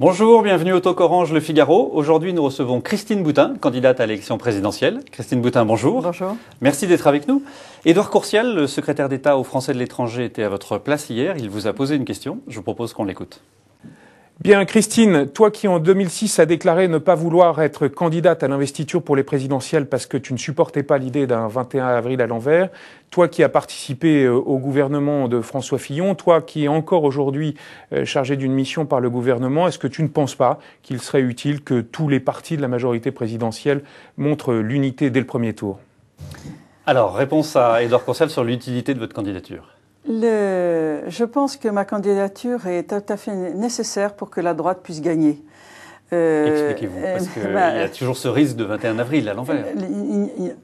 Bonjour, bienvenue au Talk Orange Le Figaro. Aujourd'hui, nous recevons Christine Boutin, candidate à l'élection présidentielle. Christine Boutin, bonjour. Bonjour. Merci d'être avec nous. Édouard Courcial, le secrétaire d'État aux Français de l'étranger, était à votre place hier. Il vous a posé une question. Je vous propose qu'on l'écoute. Bien, Christine, toi qui en 2006 as déclaré ne pas vouloir être candidate à l'investiture pour les présidentielles parce que tu ne supportais pas l'idée d'un 21 avril à l'envers, toi qui as participé euh, au gouvernement de François Fillon, toi qui es encore aujourd'hui euh, chargé d'une mission par le gouvernement, est-ce que tu ne penses pas qu'il serait utile que tous les partis de la majorité présidentielle montrent euh, l'unité dès le premier tour Alors, réponse à Edouard Courcel sur l'utilité de votre candidature. Le, je pense que ma candidature est tout à fait nécessaire pour que la droite puisse gagner. Euh, Expliquez-vous, parce euh, qu'il bah, y a euh, toujours ce risque de 21 avril à l'envers.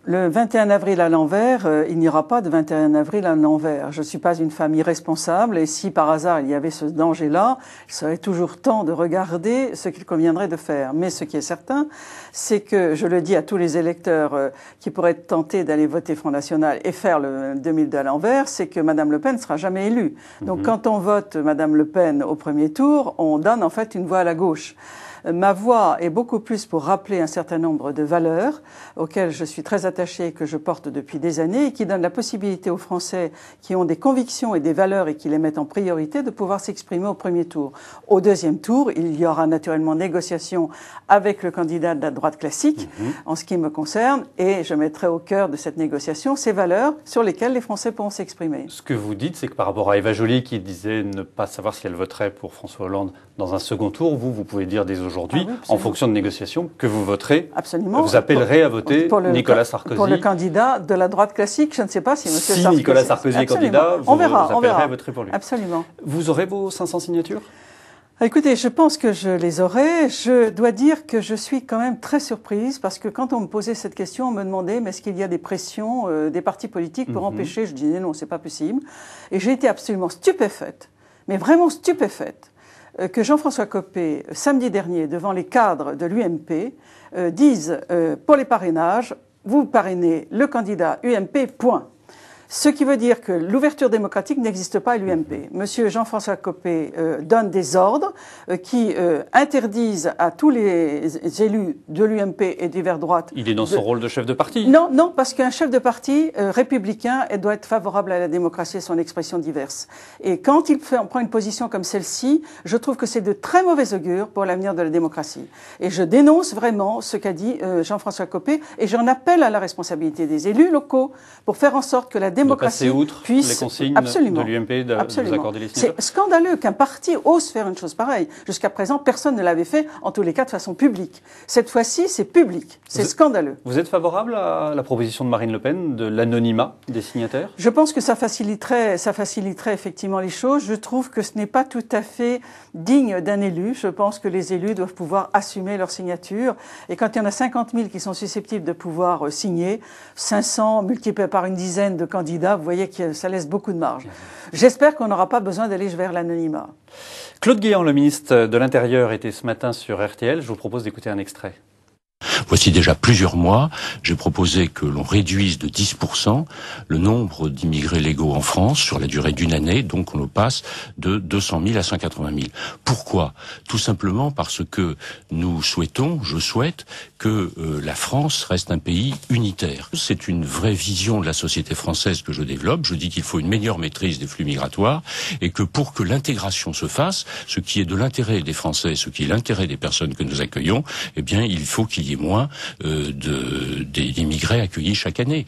Le 21 avril à l'envers, il n'y aura pas de 21 avril à l'envers. Je ne suis pas une femme irresponsable et si par hasard il y avait ce danger-là, il serait toujours temps de regarder ce qu'il conviendrait de faire. Mais ce qui est certain, c'est que, je le dis à tous les électeurs qui pourraient être tentés d'aller voter Front National et faire le 2002 à l'envers, c'est que Mme Le Pen ne sera jamais élue. Donc mhm. quand on vote Mme Le Pen au premier tour, on donne en fait une voix à la gauche. Ma voix est beaucoup plus pour rappeler un certain nombre de valeurs auxquelles je suis très attachée et que je porte depuis des années et qui donnent la possibilité aux Français qui ont des convictions et des valeurs et qui les mettent en priorité de pouvoir s'exprimer au premier tour. Au deuxième tour, il y aura naturellement négociation avec le candidat de la droite classique mhm. en ce qui me concerne et je mettrai au cœur de cette négociation ces valeurs sur lesquelles les Français pourront s'exprimer. Ce que vous dites, c'est que par rapport à Eva Jolie qui disait ne pas savoir si elle voterait pour François Hollande dans un second tour, vous, vous pouvez dire des aujourd'hui ah en fonction de négociations que vous voterez. Absolument. Vous appellerez à voter pour Nicolas Sarkozy. Pour le candidat de la droite classique, je ne sais pas si M. Si Nicolas Sarkozy est candidat, vous, on verra, appellerez on verra. à voter pour lui. Absolument. Vous aurez vos 500 signatures Écoutez, je pense que je les aurai. Je dois dire que je suis quand même très surprise parce que quand on me posait cette question, on me demandait mais est-ce qu'il y a des pressions euh, des partis politiques pour mhm. empêcher Je disais non, c'est pas possible. Et j'ai été absolument stupéfaite, mais vraiment stupéfaite euh, que Jean-François Copé, euh, samedi dernier, devant les cadres de l'UMP, euh, dise pour les parrainages, vous parrainez le candidat UMP, point. Ce qui veut dire que l'ouverture démocratique n'existe pas à l'UMP. Monsieur Jean-François Copé euh, donne des ordres euh, qui euh, interdisent à tous les élus de l'UMP et divers droites. Il est dans son rôle de chef de parti. Non, non, parce qu'un chef de parti républicain doit être favorable à la démocratie et son expression diverse. Et quand il prend une position comme celle-ci, je trouve que c'est de très mauvais augure pour l'avenir de la démocratie. Et je dénonce vraiment ce qu'a dit Jean-François Copé et j'en appelle à la responsabilité des élus locaux pour faire en sorte que la outre les consignes de l'UMP de, les C'est scandaleux qu'un parti ose faire une chose pareille. Jusqu'à présent, personne ne l'avait fait, en tous les cas de façon publique. Cette fois-ci, c'est public. C'est scandaleux. Vous êtes favorable à la proposition de Marine Le Pen de l'anonymat des signataires Je pense que ça faciliterait, ça faciliterait effectivement les choses. Je trouve que ce n'est pas tout à fait digne d'un élu. Je pense que les élus doivent pouvoir assumer leur signature. Et quand il y en a 50 000 qui sont susceptibles de pouvoir euh, signer, 500 multipliés par une dizaine de candidats, vous voyez que ça laisse beaucoup de marge. J'espère qu'on n'aura pas besoin d'aller vers l'anonymat. Claude Guéant, le ministre de l'Intérieur, était ce matin sur RTL. Je vous propose d'écouter un extrait. Voici déjà plusieurs mois, j'ai proposé que l'on réduise de 10% le nombre d'immigrés légaux en France sur la durée d'une année, donc on le passe de 200 000 à 180 000. Pourquoi Tout simplement parce que nous souhaitons, je souhaite, que euh, la France reste un pays unitaire. C'est une vraie vision de la société française que je développe. Je dis qu'il faut une meilleure maîtrise des flux migratoires et que pour que l'intégration se fasse, ce qui est de l'intérêt des Français, ce qui est l'intérêt des personnes que nous accueillons, eh bien, il faut qu'il y ait moins euh, d'immigrés accueillis chaque année.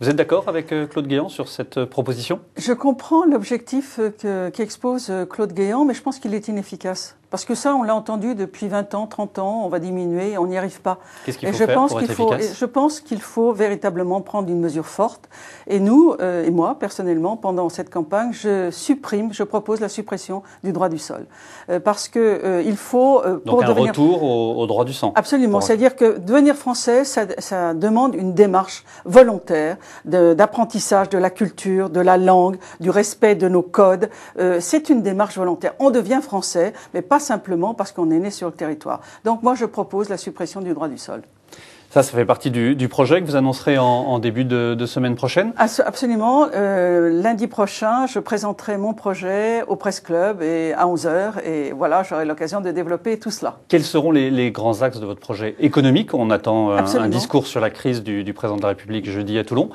Vous êtes d'accord avec euh, Claude Guéant sur cette proposition Je comprends l'objectif qu'expose Claude Guéant, mais je pense qu'il est inefficace. Parce que ça, on l'a entendu depuis 20 ans, 30 ans, on va diminuer, on n'y arrive pas. Qu'est-ce et je pense pour qu'il faut, Je pense qu'il faut véritablement prendre une mesure forte. Et nous, euh, et moi, personnellement, pendant cette campagne, je supprime, je propose la suppression du droit du sol. Euh, parce que euh, il faut... pour Donc un retour au, droit du sang. Absolument. C'est-à-dire que devenir français, ça, demande une démarche volontaire d'apprentissage de la culture, de la langue, du respect de nos codes. C'est une démarche volontaire. On devient français, mais pas simplement parce qu'on est né sur le territoire. Donc moi, je propose la suppression du droit du sol. Ça, ça fait partie du, projet que vous annoncerez en, début de, semaine prochaine Absolument. Euh, lundi prochain, je présenterai mon projet au Presse Club et à 11h. Et voilà, j'aurai l'occasion de développer tout cela. Quels seront les, grands axes de votre projet économique On attend euh, un, discours sur la crise du, président de la République jeudi à Toulon.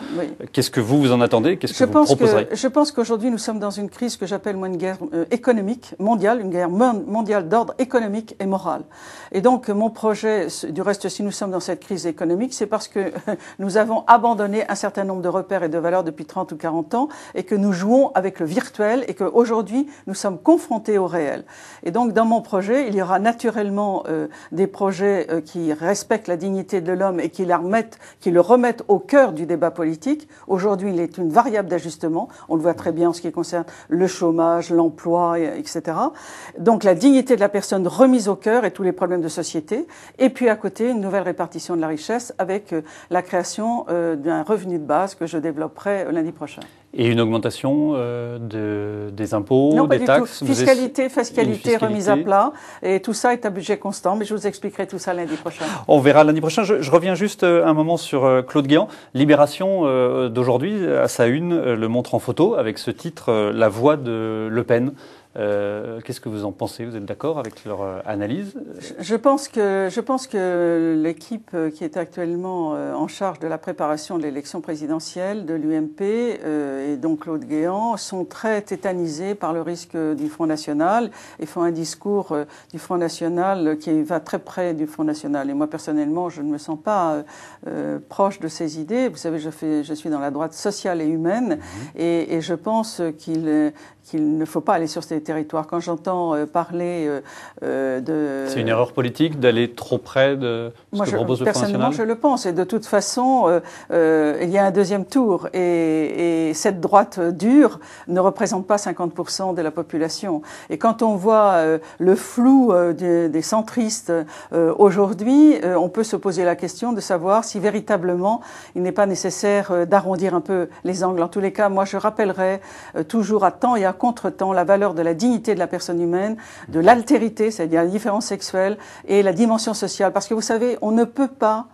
Qu'est-ce que vous, vous en attendez Qu'est-ce que vous proposerez Je pense qu'aujourd'hui, nous sommes dans une crise que j'appelle moi une guerre euh, économique mondiale, une guerre mondiale d'ordre économique et moral. Et donc, mon projet, du reste, si nous sommes dans cette crise économiques, économique, c'est parce que nous avons abandonné un certain nombre de repères et de valeurs depuis 30 ou 40 ans et que nous jouons avec le virtuel et qu'aujourd'hui, nous sommes confrontés au réel. Et donc, dans mon projet, il y aura naturellement euh, des projets euh, qui respectent la dignité de l'homme et qui, la qui le remettent au cœur du débat politique. Aujourd'hui, il est une variable d'ajustement. On le voit très bien en ce qui concerne le chômage, l'emploi, etc. Donc, la dignité de la personne remise au cœur et tous les problèmes de société. Et puis, à côté, une nouvelle répartition de la richesse avec euh, la création euh, d'un revenu de base que je développerai euh, lundi prochain. Et une augmentation de, des impôts, des taxes Fiscalité, fiscalité, remise à plat. Et tout ça est à budget constant, mais je vous expliquerai tout ça lundi prochain. On verra lundi prochain. Je, reviens juste un moment sur Claude Guéant. Libération d'aujourd'hui, à sa une, le montre en photo avec ce titre, La voix de Le Pen. Euh, qu'est-ce que vous en pensez Vous êtes d'accord avec leur euh, analyse je pense, que, je pense que l'équipe euh, qui est actuellement en charge de la préparation de l'élection présidentielle de l'UMP et donc Claude Guéant sont très tétanisés par le risque du Front National et font un discours du Front National qui va très près du Front National. Et moi, personnellement, je ne me sens pas proche de ces idées. Vous savez, je, fais, je suis dans la droite sociale et humaine mmh. et, je pense qu'il ne faut pas aller sur cette territoires. Quand j'entends euh, parler euh, euh, de... C'est une erreur politique d'aller trop près de ce Moi, je, propose le Front Personnellement, je le pense. Et de toute façon, il y a un deuxième tour. Et, cette droite dure ne représente pas 50% de la population. Et quand on voit le flou des, des centristes aujourd'hui, on peut se poser la question de savoir si véritablement il n'est pas nécessaire d'arrondir un peu les angles. En tous les cas, moi je rappellerai toujours à temps et à contre-temps la valeur de la la dignité de la personne humaine, de l'altérité, c'est-à-dire la différence sexuelle et la dimension sociale. Parce que vous savez, on ne peut pas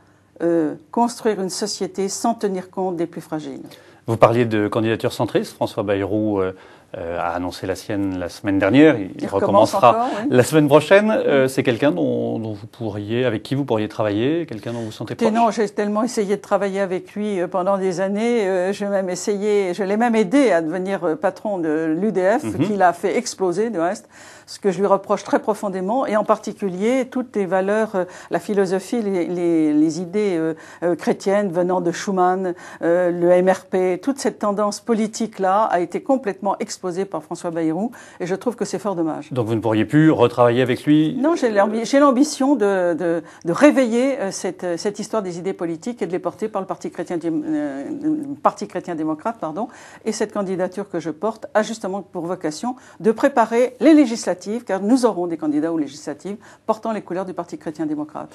euh, construire une société sans tenir compte des plus fragiles. Vous parliez de candidature centriste. François Bayrou euh, euh, a annoncé la sienne la semaine dernière. Il, recommencera la semaine prochaine. Euh, c'est quelqu'un dont, vous pourriez, avec qui vous pourriez travailler, quelqu'un dont vous sentez proche. Non, j'ai tellement essayé de travailler avec lui euh, pendant des années. j'ai même essayé, je l'ai même aidé à devenir patron de l'UDF, mhm. qui l'a fait exploser de reste ce que je lui reproche très profondément, et en particulier toutes les valeurs, euh, la philosophie, les, idées euh, euh, chrétiennes venant de Schumann, le MRP, toute cette tendance politique-là a été complètement exposée par François Bayrou, et je trouve que c'est fort dommage. Donc vous ne pourriez plus retravailler avec lui Non, j'ai l'ambition de, réveiller cette, histoire des idées politiques et de les porter par le Parti chrétien, Parti chrétien démocrate, pardon, et cette candidature que je porte a justement pour vocation de préparer les législatives car nous aurons des candidats aux législatives portant les couleurs du Parti chrétien-démocrate.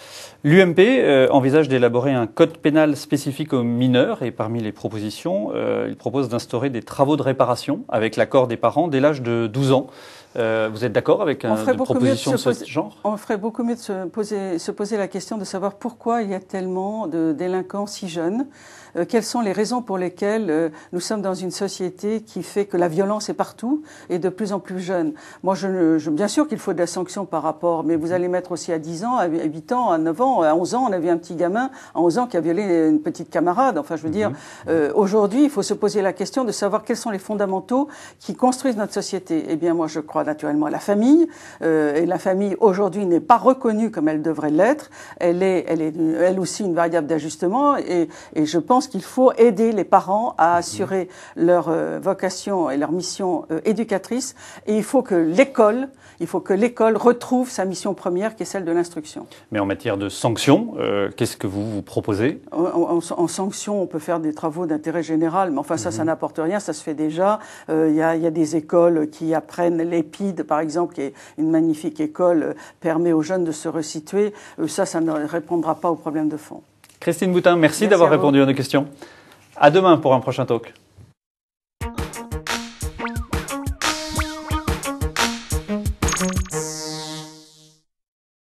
L'UMP euh, envisage d'élaborer un code pénal spécifique aux mineurs et parmi les propositions, euh, il propose d'instaurer des travaux de réparation avec l'accord des parents dès l'âge de 12 ans. Euh, vous êtes d'accord avec une proposition euh, de, ce genre On ferait beaucoup mieux de se poser, se poser, la question de savoir pourquoi il y a tellement de délinquants si jeunes. Euh, quelles sont les raisons pour lesquelles nous sommes dans une société qui fait que la violence est partout et de plus en plus jeune Moi, je, bien sûr qu'il faut de la sanction par rapport, mais vous allez mettre aussi à 10 ans, à 8 ans, à 9 ans, à 11 ans. On avait un petit gamin à 11 ans qui a violé une petite camarade. Enfin, je veux dire, mhm. aujourd'hui, il faut se poser la question de savoir quels sont les fondamentaux qui construisent notre société. Eh bien, moi, je crois naturellement la famille. Euh, et la famille aujourd'hui n'est pas reconnue comme elle devrait l'être. Elle est, elle est elle aussi une variable d'ajustement. Et, et, je pense qu'il faut aider les parents à assurer leur euh, vocation et leur mission euh, éducatrice. Et il faut que l'école, il faut que l'école retrouve sa mission première, qui est celle de l'instruction. Mais en matière de sanctions, qu'est-ce que vous, vous proposez en, en, sanctions, on peut faire des travaux d'intérêt général, mais enfin ça, mhm. ça n'apporte rien. Ça se fait déjà. Il y a, y, a des écoles qui apprennent les par exemple, qui est une magnifique école, euh, permet aux jeunes de se resituer, euh, ça, ça ne répondra pas aux problèmes de fond. Christine Boutin, merci, merci d'avoir répondu à nos questions. À demain pour un prochain talk.